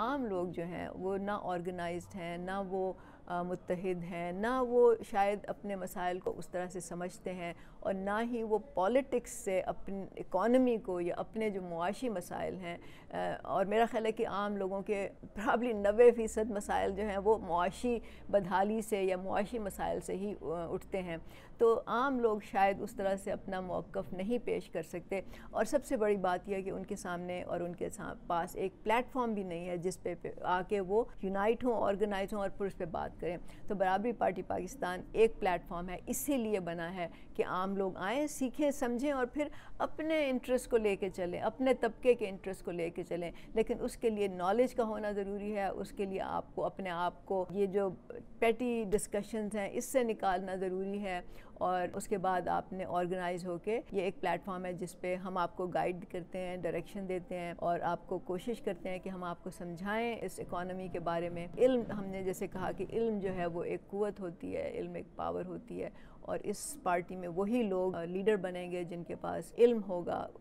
आम लोग जो हैं वो ना ऑर्गेनाइज्ड हैं ना वो मुतहद हैं ना वो शायद अपने मसाइल को उस तरह से समझते हैं और ना ही वो पॉलिटिक्स से अपनी इकॉनमी को या अपने जो मुआशी मसाइल हैं और मेरा ख्याल है कि आम लोगों के प्रॉब्ली नबे फ़ीसद मसाइल जो हैं वो मुआशी बदहाली से या मुआशी मसाइल से ही उठते हैं तो आम लोग शायद उस तरह से अपना मौक़ नहीं पेश कर सकते और सबसे बड़ी बात यह कि उनके सामने और उनके पास एक प्लेटफॉर्म भी नहीं है जिस पे, आके वो यूनाइट हों ऑर्गेनाइज हों और फिर उस पर बात करें तो बराबरी पार्टी पाकिस्तान एक प्लेटफॉर्म है इसीलिए बना है कि आम लोग आए सीखें समझें और फिर अपने इंटरेस्ट को लेके चलें अपने तबके के इंटरेस्ट को लेके चलें लेकिन उसके लिए नॉलेज का होना ज़रूरी है उसके लिए आपको अपने आप को ये जो पेटी डिस्कशंस हैं इससे निकालना ज़रूरी है और उसके बाद आपने ऑर्गेनाइज होके ये एक प्लेटफॉर्म है जिस पे हम आपको गाइड करते हैं डायरेक्शन देते हैं और आपको कोशिश करते हैं कि हम आपको समझाएं इस इकोनॉमी के बारे में इल्म हमने जैसे कहा कि इल्म जो है वो एक क़वत होती है इल्म एक पावर होती है और इस पार्टी में वही लोग लीडर बनेंगे जिनके पास इल्म होगा